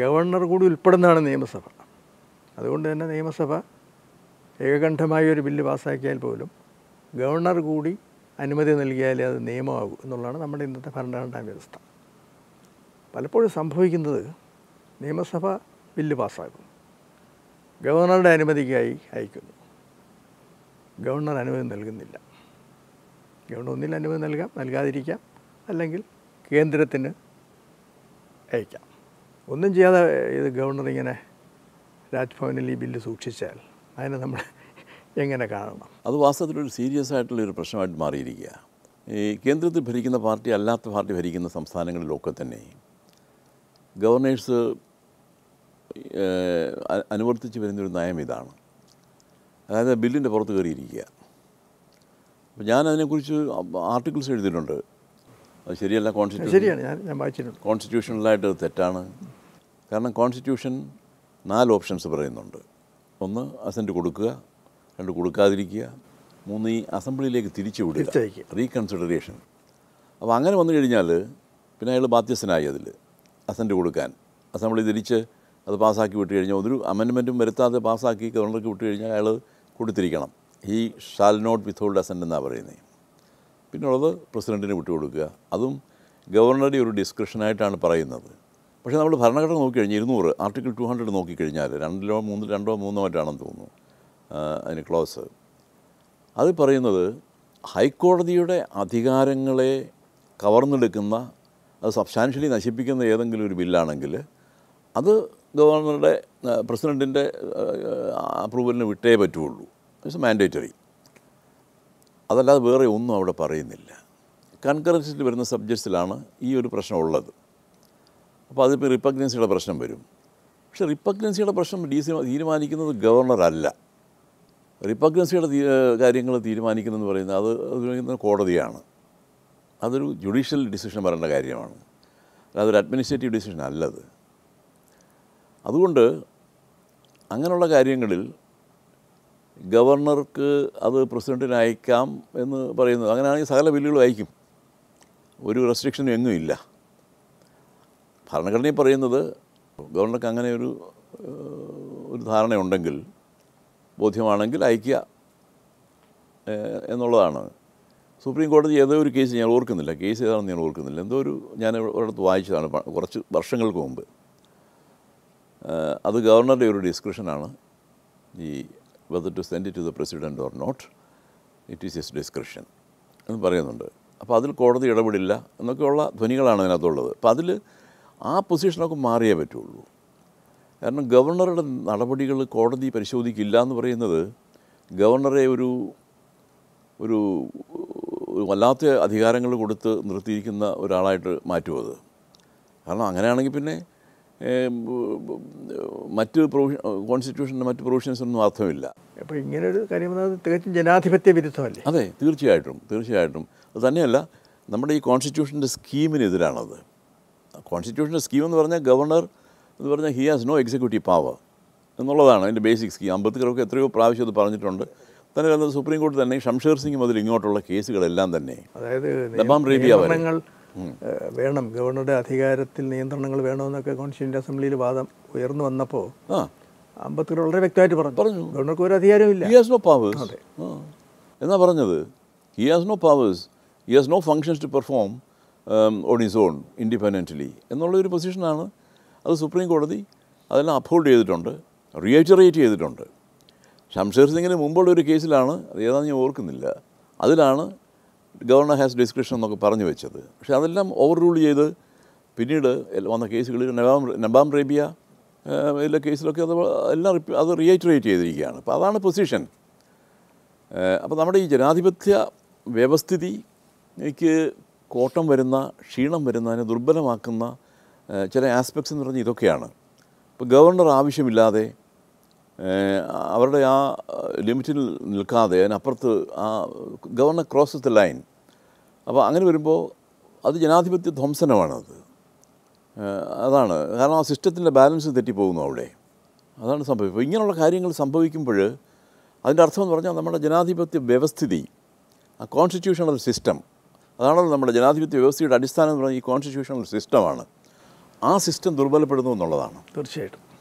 governor കൂടി ഉൾപ്പെടുന്നതാണ് നിയമസഭ അതുകൊണ്ട് തന്നെ നിയമസഭ ഏകകണ്ഠമായ ഒരു ബില്ല് പാസ്സാക്കിയാൽ പോലും ഗവർണർ കൂടി അനുമതി നൽകിയാലേ അത് നിയമമാകൂ എന്നുള്ളതാണ് നമ്മുടെ ഇന്നത്തെ ഭരണഘടനാ വ്യവസ്ഥ പലപ്പോഴും സംഭവിക്കുന്നത് നിയമസഭ ബില്ല് പാസ്സാക്കും ഗവർണറുടെ അനുമതിക്കായി അയക്കുന്നു ഗവർണർ അനുമതി നൽകുന്നില്ല ഗവർണർ ഒന്നിൽ അനുമതി നൽകാം നൽകാതിരിക്കാം അല്ലെങ്കിൽ കേന്ദ്രത്തിന് അയക്കാം ഒന്നും ചെയ്യാതെ ഇത് ഗവർണർ ഇങ്ങനെ രാജ്ഭവനിൽ ഈ ബില്ല് സൂക്ഷിച്ചാൽ അതിനെ നമ്മൾ എങ്ങനെ കാണണം അത് വാസ്തവത്തിൽ ഒരു സീരിയസ് ആയിട്ടുള്ള ഒരു പ്രശ്നമായിട്ട് മാറിയിരിക്കുക ഈ കേന്ദ്രത്തിൽ ഭരിക്കുന്ന പാർട്ടി അല്ലാത്ത പാർട്ടി ഭരിക്കുന്ന സംസ്ഥാനങ്ങളിലൊക്കെ തന്നെ ഗവർണേഴ്സ് അനുവർത്തിച്ച് വരുന്നൊരു നയം ഇതാണ് അതായത് ബില്ലിൻ്റെ പുറത്ത് കയറിയിരിക്കുക അപ്പോൾ ഞാൻ അതിനെക്കുറിച്ച് ആർട്ടിക്കിൾസ് എഴുതിയിട്ടുണ്ട് അത് ശരിയല്ല കോൺസ്റ്റിറ്റ്യൂഷൻ ശരിയാണ് ഞാൻ വായിച്ചിട്ടുണ്ട് കോൺസ്റ്റിറ്റ്യൂഷണലായിട്ട് തെറ്റാണ് കാരണം കോൺസ്റ്റിറ്റ്യൂഷൻ നാല് ഓപ്ഷൻസ് പറയുന്നുണ്ട് ഒന്ന് അസൻറ്റ് കൊടുക്കുക രണ്ട് കൊടുക്കാതിരിക്കുക മൂന്ന് ഈ അസംബ്ലിയിലേക്ക് തിരിച്ചു വിടുക റീകൺസിഡറേഷൻ അപ്പോൾ അങ്ങനെ വന്നു കഴിഞ്ഞാൽ പിന്നെ അയാൾ ബാധ്യസ്ഥനായി അതിൽ അസൻറ്റ് കൊടുക്കാൻ അസംബ്ലി തിരിച്ച് അത് പാസ്സാക്കി വിട്ട് കഴിഞ്ഞാൽ ഒരു അമെൻമെൻറ്റും വരുത്താതെ പാസ്സാക്കി ഗവർണർക്ക് വിട്ട് കഴിഞ്ഞാൽ അയാൾ കൊടുത്തിരിക്കണം he shall not without assent എന്നാണ് പറയുന്നത് ഉള്ളത് പ്രസിഡൻറ്റിന് വിട്ടുകൊടുക്കുക അതും ഗവർണറുടെ ഒരു ഡിസ്ക്രിപ്ഷനായിട്ടാണ് പറയുന്നത് പക്ഷേ നമ്മൾ ഭരണഘടന നോക്കിക്കഴിഞ്ഞാൽ ഇരുന്നൂറ് ആർട്ടിക്കിൾ ടു ഹൺഡ്രഡ് നോക്കിക്കഴിഞ്ഞാൽ രണ്ടിലോ മൂന്നിൽ രണ്ടോ മൂന്നോ മറ്റാണെന്ന് തോന്നുന്നു അതിന് ക്ലോസ് അത് പറയുന്നത് ഹൈക്കോടതിയുടെ അധികാരങ്ങളെ കവർന്നെടുക്കുന്ന അത് സബ്സ്റ്റാൻഷ്യലി നശിപ്പിക്കുന്ന ഏതെങ്കിലും ഒരു ബില്ലാണെങ്കിൽ അത് ഗവർണറുടെ പ്രസിഡൻറ്റിൻ്റെ അപ്രൂവലിന് വിട്ടേ പറ്റുള്ളൂ ഇറ്റ്സ് മാൻഡേറ്ററി അതല്ലാതെ വേറെ ഒന്നും അവിടെ പറയുന്നില്ല കൺകറൻസിൽ വരുന്ന സബ്ജക്ട്സിലാണ് ഈ ഒരു പ്രശ്നം ഉള്ളത് അപ്പോൾ അതിപ്പോൾ റിപ്പഗ്നൻസിയുടെ പ്രശ്നം വരും പക്ഷേ റിപ്പഗ്നൻസിയുടെ പ്രശ്നം ഡി സി തീരുമാനിക്കുന്നത് ഗവർണറല്ല റിപ്പഗ്നൻസിയുടെ കാര്യങ്ങൾ തീരുമാനിക്കുന്നതെന്ന് പറയുന്നത് അത് തീരുമാനിക്കുന്നത് കോടതിയാണ് അതൊരു ജുഡീഷ്യൽ ഡിസിഷൻ വരേണ്ട കാര്യമാണ് അതൊരു അഡ്മിനിസ്ട്രേറ്റീവ് ഡിസിഷൻ അല്ലത് അതുകൊണ്ട് അങ്ങനെയുള്ള കാര്യങ്ങളിൽ ഗവർണർക്ക് അത് പ്രസിഡൻറ്റിന് അയക്കാം എന്ന് പറയുന്നത് അങ്ങനെയാണെങ്കിൽ സകല ബില്ലുകളും അയക്കും ഒരു റെസ്ട്രിക്ഷനും എങ്ങും ഇല്ല ഭരണഘടനയിൽ പറയുന്നത് ഗവർണർക്ക് അങ്ങനെ ഒരു ഒരു ധാരണയുണ്ടെങ്കിൽ ബോധ്യമാണെങ്കിൽ അയക്കുക എന്നുള്ളതാണ് സുപ്രീം കോടതി ഏതോ ഒരു കേസ് ഞാൻ ഓർക്കുന്നില്ല കേസ് ഏതാണെന്ന് ഞാൻ ഓർക്കുന്നില്ല എന്തോ ഒരു ഞാൻ ഒരിടത്ത് വായിച്ചതാണ് കുറച്ച് വർഷങ്ങൾക്ക് മുമ്പ് അത് ഗവർണറുടെ ഒരു ഡിസ്ക്രിപ്ഷനാണ് ഈ whether to send to the president or not it is his discretion എന്ന് പറയുന്നുണ്ട് അപ്പോൾ അതിൽ കോടതി ഇടപെടില്ല എന്നൊക്കെയുള്ള ധ്വനികളാണ് അതിനകത്തുള്ളത് അപ്പോൾ അതിൽ ആ പൊസിഷനൊക്കെ മാറിയേ പറ്റുള്ളൂ കാരണം ഗവർണറുടെ നടപടികൾ കോടതി പരിശോധിക്കില്ല എന്ന് പറയുന്നത് ഗവർണറെ ഒരു ഒരു വല്ലാത്ത അധികാരങ്ങൾ കൊടുത്ത് നിർത്തിയിരിക്കുന്ന ഒരാളായിട്ട് മാറ്റുമത് കാരണം അങ്ങനെയാണെങ്കിൽ പിന്നെ മറ്റ് പ്രൊവിഷൻ കോൺസ്റ്റിറ്റ്യൂഷൻ്റെ മറ്റ് പ്രൊവിഷൻസൊന്നും അർത്ഥമില്ല അപ്പോൾ ഇങ്ങനൊരു കാര്യം തികച്ചും ജനാധിപത്യ വിരുദ്ധമല്ലേ അതെ തീർച്ചയായിട്ടും തീർച്ചയായിട്ടും അത് തന്നെയല്ല നമ്മുടെ ഈ കോൺസ്റ്റിറ്റ്യൂഷൻ്റെ സ്കീമിനെതിരാണത് കോൺസ്റ്റിറ്റ്യൂഷൻ്റെ സ്കീം എന്ന് പറഞ്ഞാൽ ഗവർണർ എന്ന് പറഞ്ഞാൽ he has no executive power എന്നുള്ളതാണ് അതിൻ്റെ ബേസിക് സ്കീം അംബേദ്കർക്ക് എത്രയോ പ്രാവശ്യം അത് പറഞ്ഞിട്ടുണ്ട് തന്നെ വരുന്നത് സുപ്രീം കോടതി തന്നെ ഷംഷീർ സിംഗ് മുതൽ ഇങ്ങോട്ടുള്ള കേസുകളെല്ലാം തന്നെ അതായത് വേണം ഗവർണറുടെ അധികാരത്തിൽ നിയന്ത്രണങ്ങൾ വേണമെന്നൊക്കെ കോൺസ്റ്റിറ്റ്യൂഷൻ അസംബ്ലിയിൽ വാദം ഉയർന്നു വന്നപ്പോൾ അംബേദ്കർ വളരെ വ്യക്തമായിട്ട് പറഞ്ഞു പറഞ്ഞു ഗവർണർക്ക് ഒരു അധികാരമില്ല ഹി എന്നാ പറഞ്ഞത് he has no powers he has no functions to perform on his own independently എന്നുള്ളൊരു പൊസിഷനാണ് അത് സുപ്രീം കോടതി അതെല്ലാം അപ്ഹോൾഡ് ചെയ്തിട്ടുണ്ട് റിയേറ്ററേറ്റ് ചെയ്തിട്ടുണ്ട് ഷംഷേർ സിംഗിന് മുമ്പുള്ള ഒരു കേസിലാണ് അത് ഏതാണെന്ന് ഞാൻ ഓർക്കുന്നില്ല അതിലാണ് ഗവർണർ ഹാസ് ഡിസ്ക്രിപ്ഷൻ എന്നൊക്കെ പറഞ്ഞു വെച്ചത് പക്ഷേ അതെല്ലാം ഓവർ റൂൾ ചെയ്ത് പിന്നീട് വന്ന കേസുകളിൽ നബാം നബാം റേബിയ എല്ലാ കേസിലൊക്കെ അത് എല്ലാം അത് റിയേറ്ററേറ്റ് ചെയ്തിരിക്കുകയാണ് അപ്പോൾ അതാണ് പൊസിഷൻ അപ്പോൾ നമ്മുടെ ഈ ജനാധിപത്യ വ്യവസ്ഥിതിക്ക് കോട്ടം വരുന്ന ക്ഷീണം വരുന്നതിനെ ദുർബലമാക്കുന്ന ചില ആസ്പെക്ട്സ് എന്ന് പറഞ്ഞാൽ ഇതൊക്കെയാണ് ഇപ്പോൾ ഗവർണർ ആവശ്യമില്ലാതെ അവരുടെ ആ ലിമിറ്റിൽ നിൽക്കാതെ അതിനപ്പുറത്ത് ആ ഗവർണർ ക്രോസ് ദ ലൈൻ അപ്പോൾ അങ്ങനെ വരുമ്പോൾ അത് ജനാധിപത്യ ധ്വംസനമാണത് അതാണ് കാരണം ആ സിസ്റ്റത്തിൻ്റെ ബാലൻസ് തെറ്റിപ്പോകുന്നു അവിടെ അതാണ് ഇപ്പോൾ ഇങ്ങനെയുള്ള കാര്യങ്ങൾ സംഭവിക്കുമ്പോൾ അതിൻ്റെ അർത്ഥം എന്ന് പറഞ്ഞാൽ നമ്മുടെ ജനാധിപത്യ വ്യവസ്ഥിതി ആ കോൺസ്റ്റിറ്റ്യൂഷണൽ സിസ്റ്റം അതാണല്ലോ നമ്മുടെ ജനാധിപത്യ വ്യവസ്ഥയുടെ അടിസ്ഥാനം എന്ന് പറഞ്ഞാൽ ഈ കോൺസ്റ്റിറ്റ്യൂഷണൽ സിസ്റ്റമാണ് ആ സിസ്റ്റം ദുർബലപ്പെടുന്നു എന്നുള്ളതാണ് തീർച്ചയായിട്ടും